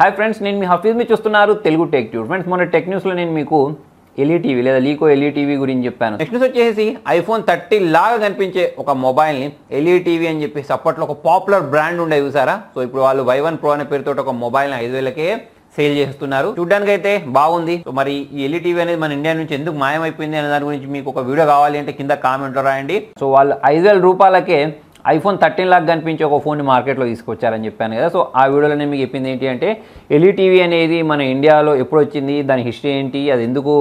hi friends నేను మీ హఫీజ్ మీ చూస్తున్నారు తెలుగు టెక్ న్యూస్ ఫ్రెండ్స్ మొన్న టెక్ న్యూస్లో నేను మీకు ఎల్ఈ టీవీ e లేదా లీకో ఎల్ఈ టీవీ గురించి చెప్పాను నెక్స్ట్ న్యూస్ వచ్చేసి ఐఫోన్ థర్టీ లాగా కనిపించే ఒక మొబైల్ని ఎల్ఈ టీవీ అని చెప్పేసి అప్పట్లో ఒక పాపులర్ బ్రాండ్ ఉండే చూసారా సో ఇప్పుడు వాళ్ళు వై వన్ ప్రో అనే పేరుతో ఒక మొబైల్ని ఐదు వేలకే సేల్ చేస్తున్నారు చూడ్డానికి అయితే బాగుంది సో మరి ఈ ఎల్ఈ టీవీ e అనేది మన ఇండియా నుంచి ఎందుకు మాయమైపోయింది అనే దాని గురించి మీకు ఒక వీడియో కావాలి అంటే కింద కామెంట్ రాయండి సో వాళ్ళు ఐదు వేల రూపాయలకే ఐఫోన్ థర్టీన్ లాక్ కనిపించే ఒక ఫోన్ని మార్కెట్లో తీసుకొచ్చారని చెప్పాను కదా సో ఆ వీడియోలో నేను మీకు చెప్పింది ఏంటి అంటే ఎల్ఈ టీవీ అనేది మన ఇండియాలో ఎప్పుడు వచ్చింది దాని హిస్టరీ ఏంటి అది ఎందుకు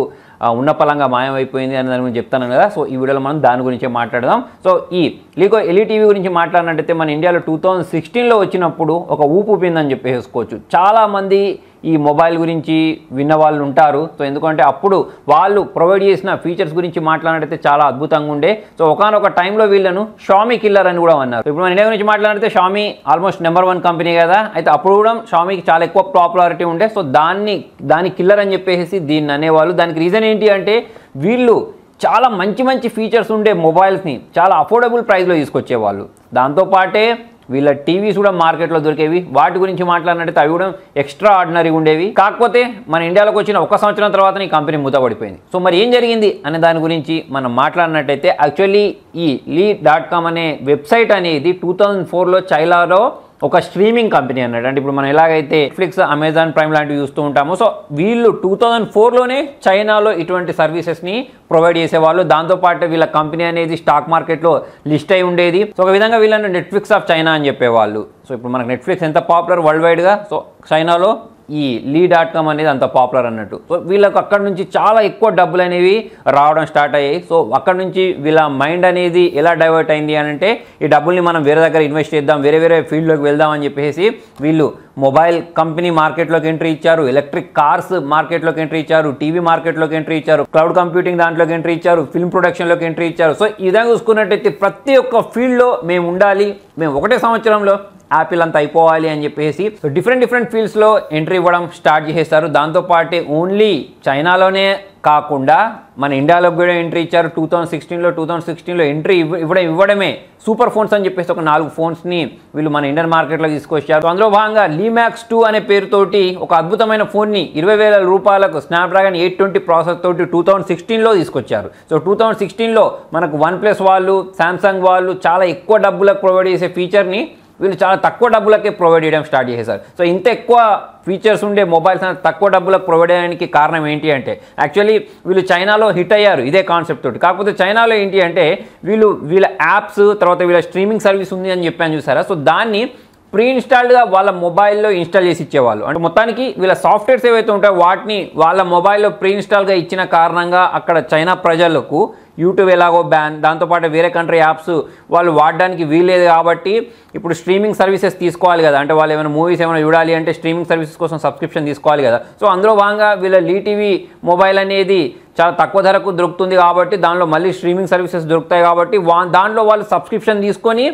ఉన్న పలంగా మాయమైపోయింది అని దాని గురించి చెప్తాను కదా సో ఈ వీడియోలో మనం దాని గురించి మాట్లాడదాం సో ఈ లీకో ఎల్ఈ టీవీ గురించి మాట్లాడినట్టయితే మన ఇండియాలో టూ థౌజండ్ సిక్స్టీన్లో వచ్చినప్పుడు ఒక ఊపు పిందని చెప్పేసుకోవచ్చు చాలామంది ఈ మొబైల్ గురించి విన్న వాళ్ళు ఉంటారు సో ఎందుకంటే అప్పుడు వాళ్ళు ప్రొవైడ్ చేసిన ఫీచర్స్ గురించి మాట్లాడితే చాలా అద్భుతంగా ఉండే సో ఒకనొక టైంలో వీళ్ళను షామీ కిల్లర్ అని కూడా అన్నారు ఇప్పుడు మన ఇండియా గురించి మాట్లాడితే Xiaomi almost number one company కదా అయితే అప్పుడు కూడా షామీకి చాలా ఎక్కువ పాపులారిటీ ఉండే సో దాన్ని దాని కిల్లర్ అని చెప్పేసి దీన్ని అనేవాళ్ళు దానికి రీజన్ ఏంటి అంటే వీళ్ళు చాలా మంచి మంచి ఫీచర్స్ ఉండే మొబైల్స్ని చాలా అఫోర్డబుల్ ప్రైస్లో తీసుకొచ్చేవాళ్ళు దాంతోపాటే వీళ్ళ టీవీస్ కూడా మార్కెట్లో దొరికేవి వాటి గురించి మాట్లాడినట్టయితే అవి కూడా ఎక్స్ట్రా ఆర్డినరీ ఉండేవి కాకపోతే మన ఇండియాలోకి వచ్చిన ఒక సంవత్సరం తర్వాత ఈ కంపెనీ మూతపడిపోయింది సో మరి ఏం జరిగింది అనే దాని గురించి మనం మాట్లాడినట్టయితే యాక్చువల్లీ ఈ లీ డాట్ కామ్ అనే వెబ్సైట్ అనేది టూ థౌజండ్ ఫోర్లో చైలాలో ఒక స్ట్రీమింగ్ కంపెనీ అన్నట్టు అంటే ఇప్పుడు మనం ఎలాగైతే నెట్ఫ్లిక్స్ అమెజాన్ ప్రైమ్ లాంటివి చూస్తూ ఉంటామో సో వీళ్ళు టూ థౌజండ్ ఫోర్లోనే చైనాలో ఇటువంటి సర్వీసెస్ని ప్రొవైడ్ చేసేవాళ్ళు దాంతోపాటు వీళ్ళ కంపెనీ అనేది స్టాక్ మార్కెట్లో లిస్ట్ అయి ఉండేది సో ఒక విధంగా వీళ్ళని నెట్ఫ్లిక్స్ ఆఫ్ చైనా అని చెప్పేవాళ్ళు సో ఇప్పుడు మనకు నెట్ఫ్లిక్స్ ఎంత పాపులర్ వరల్డ్ వైడ్గా సో చైనాలో ఈ లీ డాట్ కామ్ అనేది అంత పాపులర్ అన్నట్టు సో వీళ్ళకు అక్కడ నుంచి చాలా ఎక్కువ డబ్బులు అనేవి రావడం స్టార్ట్ అయ్యాయి సో అక్కడ నుంచి వీళ్ళ మైండ్ అనేది ఎలా డైవర్ట్ అయింది అని అంటే ఈ డబ్బుల్ని మనం వేరే దగ్గర ఇన్వెస్ట్ చేద్దాం వేరే వేరే ఫీల్డ్లోకి వెళ్దాం అని చెప్పేసి వీళ్ళు మొబైల్ కంపెనీ మార్కెట్లోకి ఎంట్రీ ఇచ్చారు ఎలక్ట్రిక్ కార్స్ మార్కెట్లోకి ఎంట్రీ ఇచ్చారు టీవీ మార్కెట్లోకి ఎంట్రీ ఇచ్చారు క్లౌడ్ కంప్యూటింగ్ దాంట్లోకి ఎంట్రీ ఇచ్చారు ఫిల్మ్ ప్రొడక్షన్లోకి ఎంట్రీ ఇచ్చారు సో ఈ విధంగా చూసుకున్నట్టయితే ప్రతి ఒక్క ఫీల్డ్లో మేము ఉండాలి మేము ఒకటే సంవత్సరంలో యాపిల్ అంత అయిపోవాలి అని చెప్పేసి సో డిఫరెంట్ డిఫరెంట్ ఫీల్డ్స్లో ఎంట్రీ ఇవ్వడం స్టార్ట్ చేసేస్తారు దాంతోపాటు ఓన్లీ చైనాలోనే కాకుండా మన ఇండియాలో కూడా ఎంట్రీ ఇచ్చారు టూ థౌసండ్ సిక్స్టీన్లో టూ థౌసండ్ సిక్స్టీన్లో ఎంట్రీ ఇవ్వడం ఇవ్వడమే సూపర్ ఫోన్స్ అని చెప్పేసి ఒక నాలుగు ఫోన్స్ని వీళ్ళు మన ఇండియన్ మార్కెట్లో తీసుకొచ్చారు అందులో భాగంగా లీమాక్స్ టూ అనే పేరుతోటి ఒక అద్భుతమైన ఫోన్ని ఇరవై వేల రూపాయలకు స్నాప్డ్రాగన్ ఎయిట్ ట్వంటీ ప్రాసెస్ తోటి టూ థౌసండ్ సిక్స్టీన్లో తీసుకొచ్చారు సో టూ థౌసండ్ సిక్స్టీన్లో మనకు వన్ ప్లస్ వాళ్ళు శాంసంగ్ వాళ్ళు చాలా ఎక్కువ డబ్బులకు ప్రొవైడ్ చేసే ఫీచర్ని వీళ్ళు చాలా తక్కువ డబ్బులకే ప్రొవైడ్ చేయడం స్టార్ట్ చేశారు సో ఇంత ఎక్కువ ఫీచర్స్ ఉండే మొబైల్స్ అనేది తక్కువ డబ్బులకు ప్రొవైడ్ చేయడానికి కారణం ఏంటి అంటే యాక్చువల్లీ వీళ్ళు చైనాలో హిట్ అయ్యారు ఇదే కాన్సెప్ట్ తోటి కాకపోతే చైనాలో ఏంటి అంటే వీళ్ళు వీళ్ళ యాప్స్ తర్వాత వీళ్ళ స్ట్రీమింగ్ సర్వీస్ ఉంది అని చెప్పాను చూసారా సో దాన్ని ప్రీ ఇన్స్టాల్డ్గా వాళ్ళ మొబైల్లో ఇన్స్టాల్ చేసి ఇచ్చేవాళ్ళు అంటే మొత్తానికి వీళ్ళ సాఫ్ట్వేర్స్ ఏవైతే ఉంటాయో వాటిని వాళ్ళ మొబైల్లో ప్రీ ఇన్స్టాల్గా ఇచ్చిన కారణంగా అక్కడ చైనా ప్రజలకు యూట్యూబ్ ఎలాగో బ్యాన్ దాంతోపాటు వేరే కంట్రీ యాప్స్ వాళ్ళు వాడడానికి వీల్లేదు కాబట్టి ఇప్పుడు స్ట్రీమింగ్ సర్వీసెస్ తీసుకోవాలి కదా అంటే వాళ్ళు ఏమైనా మూవీస్ ఏమైనా చూడాలి అంటే స్ట్రీమింగ్ సర్వీసెస్ కోసం సబ్స్క్రిప్షన్ తీసుకోవాలి కదా సో అందులో భాగంగా వీళ్ళ లీటీవీ మొబైల్ అనేది చాలా తక్కువ ధరకు దొరుకుతుంది కాబట్టి దానిలో మళ్ళీ స్ట్రీమింగ్ సర్వీసెస్ దొరుకుతాయి కాబట్టి దాంట్లో వాళ్ళు సబ్స్క్రిప్షన్ తీసుకొని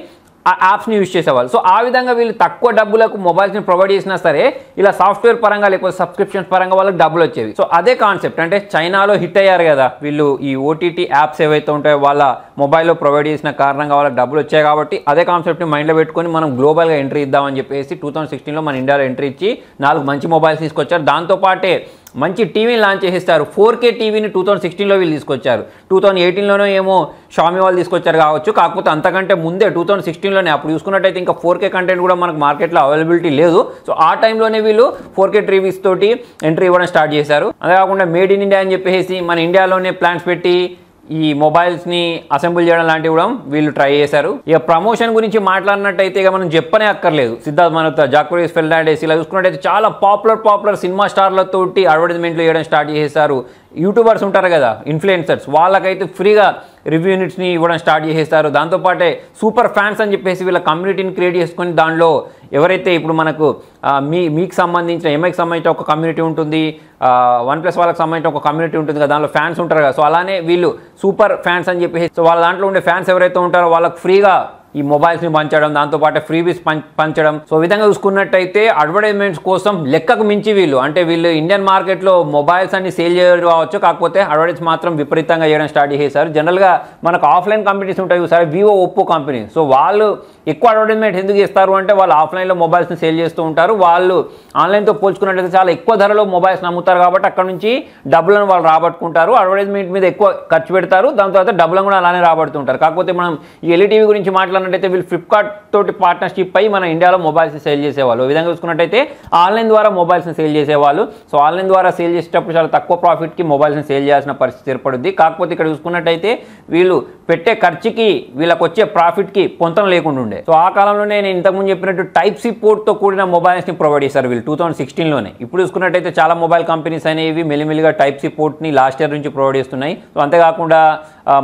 ఆ యాప్స్ని యూజ్ చేసేవాళ్ళు సో ఆ విధంగా వీళ్ళు తక్కువ డబ్బులకు మొబైల్స్ని ప్రొవైడ్ చేసినా సరే ఇలా సాఫ్ట్వేర్ పరంగా లేకపోతే సబ్స్క్రిప్షన్స్ పరంగా వాళ్ళకి డబ్బులు వచ్చేవి సో అదే కాన్సెప్ట్ అంటే చైనాలో హిట్ అయ్యారు కదా వీళ్ళు ఈ ఓటీటీ యాప్స్ ఏవైతే ఉంటాయో వాళ్ళ మొబైల్లో ప్రొవైడ్ చేసిన కారణంగా వాళ్ళకి డబ్బులు వచ్చాయి కాబట్టి అదే కాన్సెప్ట్ని మైండ్లో పెట్టుకొని మనం గ్లోబల్గా ఎంట్రీ ఇద్దామని చెప్పేసి టూ థౌసండ్ సిక్స్టీన్లో మన ఇండియాలో ఎంట్రీ ఇచ్చి నాలుగు మంచి మొబైల్స్ తీసుకొచ్చారు దాంతోపాటే మంచి టీవీని లాంచ్ చేసేస్తారు ఫోర్ కే టీవీని టూ థౌసండ్ సిక్స్టీన్లో వీళ్ళు తీసుకొచ్చారు టూ థౌసండ్ ఎయిటీన్లోనే ఏమో షామి వాళ్ళు తీసుకొచ్చారు కావచ్చు కాకపోతే అంతకంటే ముందే టూ థౌసండ్ సిక్స్టీన్లోనే అప్పుడు చూసుకున్నట్టయితే ఇంకా ఫోర్ కే కంటెంట్ కూడా మనకు మార్కెట్లో అవైలబిలిటీ లేదు సో ఆ టైంలోనే వీళ్ళు ఫోర్ కే టీవీస్ తోటి ఎంట్రీ ఇవ్వడం స్టార్ట్ చేశారు అదే కాకుండా మేడ్ ఇన్ ఇండియా అని చెప్పేసి మన ఇండియాలోనే ప్లాన్స్ పెట్టి ఈ మొబైల్స్ని అసెంబుల్ చేయడం లాంటివి కూడా వీళ్ళు ట్రై చేశారు ఇక ప్రమోషన్ గురించి మాట్లాడినట్టయితే ఇక మనం చెప్పనే అక్కర్లేదు సిద్ధార్థ్ మల్హోత్రా జాక్రీస్ ఫెల్డాడేసి ఇలా చూసుకున్నట్టయితే చాలా పాపులర్ పాపులర్ సినిమా స్టార్లతోటి అడ్వర్టైజ్మెంట్లు చేయడం స్టార్ట్ చేశారు యూట్యూబర్స్ ఉంటారు కదా ఇన్ఫ్లుయెన్సర్స్ వాళ్ళకైతే ఫ్రీగా రివ్యూ యూనిట్స్ని ఇవ్వడం స్టార్ట్ చేసేస్తారు దాంతోపాటే సూపర్ ఫ్యాన్స్ అని చెప్పేసి వీళ్ళ కమ్యూనిటీని క్రియేట్ చేసుకొని దానిలో ఎవరైతే ఇప్పుడు మనకు మీ మీకు సంబంధించిన ఎంఐకి సంబంధించిన ఒక కమ్యూనిటీ ఉంటుంది వన్ ప్లస్ వాళ్ళకి సంబంధించిన ఒక కమ్యూనిటీ ఉంటుంది కదా దానిలో ఫ్యాన్స్ ఉంటారు కదా సో అలానే వీళ్ళు సూపర్ ఫ్యాన్స్ అని చెప్పేసి సో వాళ్ళ దాంట్లో ఉండే ఫ్యాన్స్ ఎవరైతే ఉంటారో వాళ్ళకి ఫ్రీగా ఈ మొబైల్స్ని పంచడం దాంతోపాటు ఫ్రీబీస్ పంచడం సో విధంగా చూసుకున్నట్టయితే అడ్వర్టైజ్మెంట్స్ కోసం లెక్కకు మించి వీళ్ళు అంటే వీళ్ళు ఇండియన్ మార్కెట్లో మొబైల్స్ అన్ని సేల్ చేయవచ్చు కాకపోతే అడ్వర్టైజ్ మాత్రం విపరీతంగా చేయడం స్టార్ట్ చేశారు జనరల్గా మనకు ఆఫ్లైన్ కంపెనీస్ ఉంటాయి sir Vivo Oppo company so వాళ్ళు ఎక్కువ అడ్వర్టైజ్మెంట్ ఎందుకు ఇస్తారు అంటే వాళ్ళు ఆఫ్లైన్లో మొబైల్స్ని సేల్ చేస్తూ ఉంటారు వాళ్ళు ఆన్లైన్తో పోల్చుకున్నట్లయితే చాలా ఎక్కువ ధరలో మొబైల్స్ నమ్ముతారు కాబట్టి అక్కడ నుంచి డబ్బులను వాళ్ళు రాబట్టుకుంటారు అడ్వర్టైజ్మెంట్ మీద ఎక్కువ ఖర్చు పెడతారు దాని తర్వాత డబ్బులను కూడా అలానే రాబడుతుంటారు కాకపోతే మనం ఎల్ఈటీవీ గురించి మాట్లాడిన చూసుకున్నట్టయితే వీళ్ళు ఫ్లిప్కార్ట్ తోటి పార్ట్నర్షిప్ అయి మన ఇండియాలో మొబైల్స్ సేల్ చేసేవాళ్ళు విధంగా చూసుకున్నట్టయితే ఆన్లైన్ ద్వారా మొబైల్స్ని సేల్ చేసేవాళ్ళు సో ఆన్లైన్ ద్వారా సేల్ చేసేటప్పుడు చాలా తక్కువ ప్రాఫిట్కి మొబైల్స్ని సేల్ చేయాల్సిన పరిస్థితి ఏర్పడుద్ది కాకపోతే ఇక్కడ చూసుకున్నట్టయితే వీళ్ళు పెట్టే ఖర్చుకి వీళ్ళకి వచ్చే ప్రాఫిట్కి పొంతం లేకుండా ఉండే సో ఆ కాలంలోనే నేను ఇంతకుముందు చెప్పినట్టు టైప్ సి పోర్ట్తో కూడిన మొబైల్స్ని ప్రొవైడ్ చేశారు వీళ్ళు టూ థౌసండ్ సిక్స్టీన్లోనే ఇప్పుడు చూసుకున్నట్టయితే చాలా మొబైల్ కంపెనీస్ అనేవి మెల్లిమెల్లిగా టైప్ సి పోర్ట్ని లాస్ట్ ఇయర్ నుంచి ప్రొవైడ్ చేస్తున్నాయి సో అంతేకాకుండా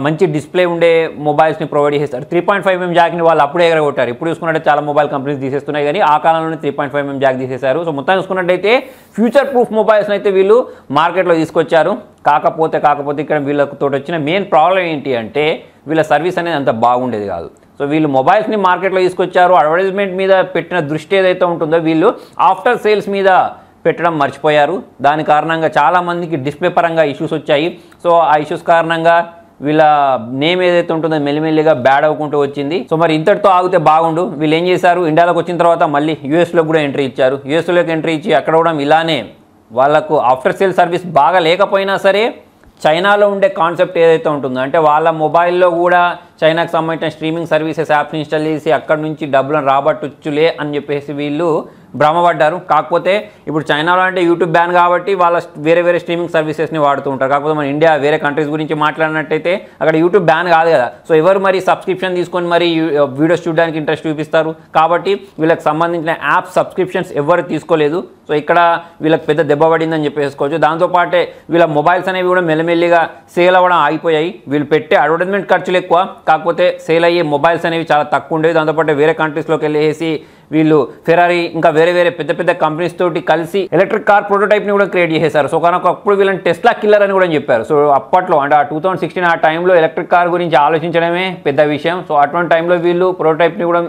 మంచి డిస్ప్లే ఉండే మొబైల్స్ని ప్రొవైడ్ చేస్తారు త్రీ పాయింట్ ఫైవ్ ఎంఎం జాక్ని వాళ్ళు అప్పుడే ఎగరగొట్టారు ఇప్పుడు చూసుకున్నట్టు చాలా మొబైల్ కంపెనీస్ తీసేస్తున్నాయి కానీ ఆ కాలంలోనే three point five M jack తీసేశారు సో మొత్తం చూసుకున్నట్టయితే ఫ్యూచర్ ప్రూఫ్ మొబైల్స్ని అయితే వీళ్ళు మార్కెట్లో తీసుకొచ్చారు కాకపోతే కాకపోతే ఇక్కడ వీళ్ళతో వచ్చిన మెయిన్ ప్రాబ్లం ఏంటి అంటే వీళ్ళ సర్వీస్ అనేది అంత బాగుండేది కాదు సో వీళ్ళు మొబైల్స్ని మార్కెట్లో తీసుకొచ్చారు అడ్వర్టైజ్మెంట్ మీద పెట్టిన దృష్టి ఏదైతే ఉంటుందో వీళ్ళు ఆఫ్టర్ సేల్స్ మీద పెట్టడం మర్చిపోయారు దాని కారణంగా చాలామందికి డిస్ప్లే పరంగా ఇష్యూస్ వచ్చాయి సో ఆ ఇష్యూస్ కారణంగా వీళ్ళ నేమ్ ఏదైతే ఉంటుందో మెల్లిమెల్లిగా బ్యాడ్ అవ్వకుంటూ వచ్చింది సో మరి ఇంతటితో ఆగితే బాగుండు వీళ్ళు ఏం చేశారు ఇండియాలోకి వచ్చిన తర్వాత మళ్ళీ యూఎస్లో కూడా ఎంట్రీ ఇచ్చారు యూఎస్లోకి ఎంట్రీ ఇచ్చి అక్కడ కూడా ఇలానే వాళ్ళకు ఆఫ్టర్ సేల్ సర్వీస్ బాగా లేకపోయినా సరే చైనాలో ఉండే కాన్సెప్ట్ ఏదైతే ఉంటుందో అంటే వాళ్ళ మొబైల్లో కూడా చైనాకు సంబంధించిన స్ట్రీమింగ్ సర్వీసెస్ యాప్స్ ఇన్స్టాల్ చేసి అక్కడ నుంచి డబ్బులను రాబట్టొచ్చులే అని చెప్పేసి వీళ్ళు భ్రమపడ్డారు కాకపోతే ఇప్పుడు చైనాలో అంటే యూట్యూబ్ బ్యాన్ కాబట్టి వాళ్ళ వేరే వేరే స్ట్రీమింగ్ సర్వీసెస్ని వాడుతూ ఉంటారు కాకపోతే మన ఇండియా వేరే కంట్రీస్ గురించి మాట్లాడినట్టయితే అక్కడ యూట్యూబ్ బ్యాన్ కాదు కదా సో ఎవరు మరి సబ్స్క్రిప్షన్ తీసుకొని మరి వీడియోస్ చూడడానికి ఇంట్రెస్ట్ చూపిస్తారు కాబట్టి వీళ్ళకి సంబంధించిన యాప్ సబ్స్క్రిప్షన్స్ ఎవరు తీసుకోలేదు సో ఇక్కడ వీళ్ళకి పెద్ద దెబ్బ పడిందని చెప్పేసుకోవచ్చు దాంతోపాటే వీళ్ళ మొబైల్స్ అనేవి కూడా మెల్లమెల్లిగా సేల్ అవ్వడం ఆగిపోయాయి వీళ్ళు పెట్టే అడ్వర్టైజ్మెంట్ ఖర్చులు ఎక్కువ కాకపోతే సేల్ అయ్యే మొబైల్స్ అనేవి చాలా తక్కువ ఉండేవి దాంతోపాటు వేరే కంట్రీస్లోకి వెళ్ళేసి వీళ్ళు ఫెరారీ ఇంకా వేరే వేరే పెద్ద పెద్ద కంపెనీస్ తోటి కలిసి ఎలక్ట్రిక్ కార్ ప్రోటోటైప్ ని కూడా క్రియేట్ చేశారు సో కానీ ఒకప్పుడు వీళ్ళని టెస్లా కిల్లర్ అని కూడా చెప్పారు సో అప్పట్లో అంటే ఆ టూ థౌసండ్ సిక్స్టీన్ ఆ టైంలో ఎలక్ట్రిక్ కార్ గురించి ఆలోచించడమే పెద్ద విషయం సో అటువంటి టైంలో వీళ్ళు ప్రోటోటైప్ ని కూడా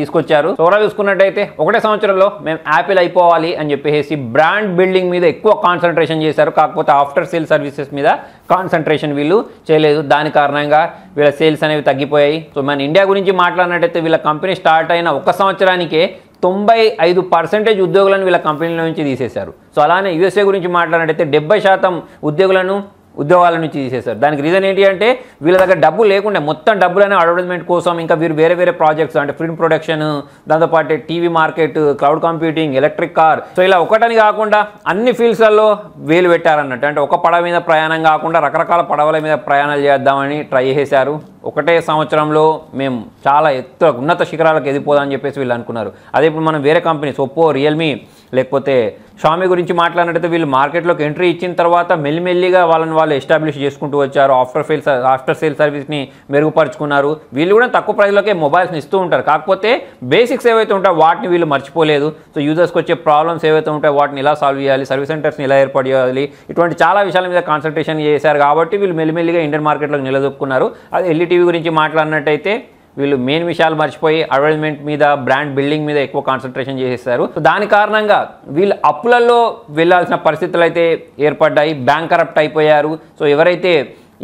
తీసుకొచ్చారు సోరా చూసుకున్నట్టయితే ఒకటే సంవత్సరంలో మేము యాపిల్ అయిపోవాలి అని చెప్పేసి బ్రాండ్ బిల్డింగ్ మీద ఎక్కువ కాన్సన్ట్రేషన్ చేశారు కాకపోతే ఆఫ్టర్ సేల్ సర్వీసెస్ మీద కాన్సన్ట్రేషన్ వీళ్ళు చేయలేదు దాని కారణంగా వీళ్ళ సేల్స్ అనేవి తగ్గిపోయాయి సో మన ఇండియా గురించి మాట్లాడినట్టయితే వీళ్ళ కంపెనీ స్టార్ట్ అయిన ఒక సంవత్సరానికి అందుకే తొంభై ఐదు పర్సెంటేజ్ ఉద్యోగులను వీళ్ళ కంపెనీల నుంచి తీసేశారు సో అలానే యూఎస్ఏ గురించి మాట్లాడినట్టయితే డెబ్బై శాతం ఉద్యోగులను ఉద్యోగాల నుంచి తీసేశారు దానికి రీజన్ ఏంటి అంటే వీళ్ళ దగ్గర డబ్బు లేకుండా మొత్తం డబ్బులనే అడ్వర్టైజ్మెంట్ కోసం ఇంకా వీరు వేరే వేరే ప్రాజెక్ట్స్ అంటే ఫిల్మ్ ప్రొడక్షన్ దాంతోపాటు TV market cloud computing electric car so ఇలా ఒకటని కాకుండా అన్ని ఫీల్డ్స్లలో వేలు పెట్టారన్నట్టు అంటే ఒక పడవ మీద ప్రయాణం కాకుండా రకరకాల పడవల మీద ప్రయాణాలు చేద్దామని ట్రై చేశారు ఒకటే సంవత్సరంలో మేము చాలా ఎత్తు ఉన్నత శిఖరాలకు ఎదిగిపోదని చెప్పేసి వీళ్ళు అనుకున్నారు అదే ఇప్పుడు మనం వేరే కంపెనీస్ ఒప్పో రియల్మీ లేకపోతే స్వామి గురించి మాట్లాడినట్టయితే వీళ్ళు మార్కెట్లోకి ఎంట్రీ ఇచ్చిన తర్వాత మెల్లిమెల్లిగా వాళ్ళని వాళ్ళు ఎస్టాబ్లిష్ చేసుకుంటూ వచ్చారు ఆఫ్టర్ సేల్ ఆఫ్టర్ సేల్ సర్వీస్ని మెరుగుపరుచుకున్నారు వీళ్ళు కూడా తక్కువ ప్రైస్లోకే మొబైల్స్ని ఇస్తూ ఉంటారు కాకపోతే బేసిక్స్ ఏవైతే ఉంటాయో వాటిని వీళ్ళు మర్చిపోలేదు సో యూజర్స్కి వచ్చే ప్రాబ్లమ్స్ ఏవైతే ఉంటాయో వాటిని ఇలా సాల్వ్ చేయాలి సర్వీస్ సెంటర్స్ని ఇలా ఏర్పాటు చేయాలి ఇటువంటి చాలా విషయాల మీద కాన్సన్ట్రేషన్ చేశారు కాబట్టి వీళ్ళు మెల్లిమెల్లిగా ఇండియన్ మార్కెట్లోకి నిలదొక్కున్నారు అది ఎల్ఈటీవీ గురించి మాట్లాడినట్టయితే వీళ్ళు మెయిన్ విషయాలు మర్చిపోయి అడ్వర్టైజ్మెంట్ మీద బ్రాండ్ బిల్డింగ్ మీద ఎక్కువ కాన్సన్ట్రేషన్ చేసేస్తారు దాని కారణంగా వీళ్ళు అప్పులలో వెళ్ళాల్సిన పరిస్థితులు అయితే ఏర్పడ్డాయి బ్యాంక్ కరప్ట్ అయిపోయారు సో ఎవరైతే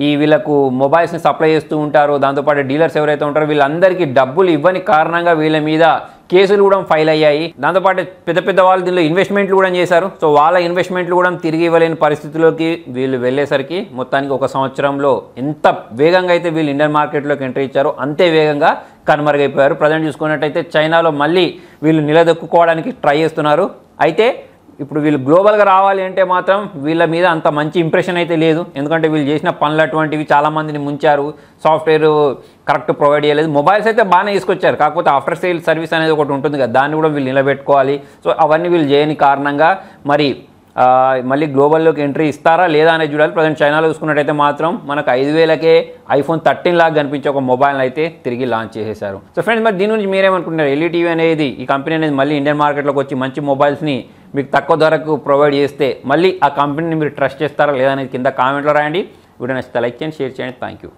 ఈ వీళ్ళకు మొబైల్స్ని సప్లై చేస్తూ ఉంటారో దాంతోపాటు డీలర్స్ ఎవరైతే ఉంటారో వీళ్ళందరికీ డబ్బులు ఇవ్వని కారణంగా వీళ్ళ మీద కేసులు కూడా ఫైల్ అయ్యాయి దాంతోపాటు పెద్ద పెద్ద వాళ్ళు దీనిలో ఇన్వెస్ట్మెంట్లు కూడా చేశారు సో వాళ్ళ ఇన్వెస్ట్మెంట్లు కూడా తిరిగి ఇవ్వలేని పరిస్థితుల్లోకి వీళ్ళు వెళ్ళేసరికి మొత్తానికి ఒక సంవత్సరంలో ఎంత వేగంగా అయితే వీళ్ళు ఇండియన్ మార్కెట్లోకి ఎంట్రీ ఇచ్చారో అంతే వేగంగా కనుమరుగైపోయారు ప్రజెంట్ చూసుకున్నట్టయితే చైనాలో మళ్ళీ వీళ్ళు నిలదొక్కుకోవడానికి ట్రై చేస్తున్నారు అయితే ఇప్పుడు వీళ్ళు గ్లోబల్గా రావాలి అంటే మాత్రం వీళ్ళ మీద అంత మంచి ఇంప్రెషన్ అయితే లేదు ఎందుకంటే వీళ్ళు చేసిన పనులు అటువంటివి చాలామందిని ముంచారు సాఫ్ట్వేర్ కరెక్ట్ ప్రొవైడ్ చేయలేదు మొబైల్స్ అయితే బాగానే తీసుకొచ్చారు కాకపోతే ఆఫ్టర్ సేల్ సర్వీస్ అనేది ఒకటి ఉంటుంది కదా దాన్ని కూడా వీళ్ళు నిలబెట్టుకోవాలి సో అవన్నీ వీళ్ళు చేయని కారణంగా మరి మళ్ళీ గ్లోబల్లోకి ఎంట్రీ ఇస్తారా లేదా అనేది చూడాలి ప్రజెంట్ చైనాలో చూసుకున్నట్టయితే మాత్రం మనకు ఐదు వేలకే ఐఫోన్ థర్టీన్ లాగా కనిపించే ఒక మొబైల్ అయితే తిరిగి లాంచ్ చేసేసారు సో ఫ్రెండ్స్ మరి దీని గురించి మీరేమనుకుంటున్నారు ఎల్ఈటీవీ అనేది ఈ కంపెనీ అనేది మళ్ళీ ఇండియన్ మార్కెట్లోకి వచ్చి మంచి మొబైల్స్ని మీకు తక్కువ ధరకు ప్రొవైడ్ చేస్తే మళ్ళీ ఆ కంపెనీని మీరు ట్రస్ట్ చేస్తారా లేదా కింద కామెంట్లో రాయండి వీడియో నచ్చితే లైక్ చేయండి షేర్ చేయండి థ్యాంక్ యూ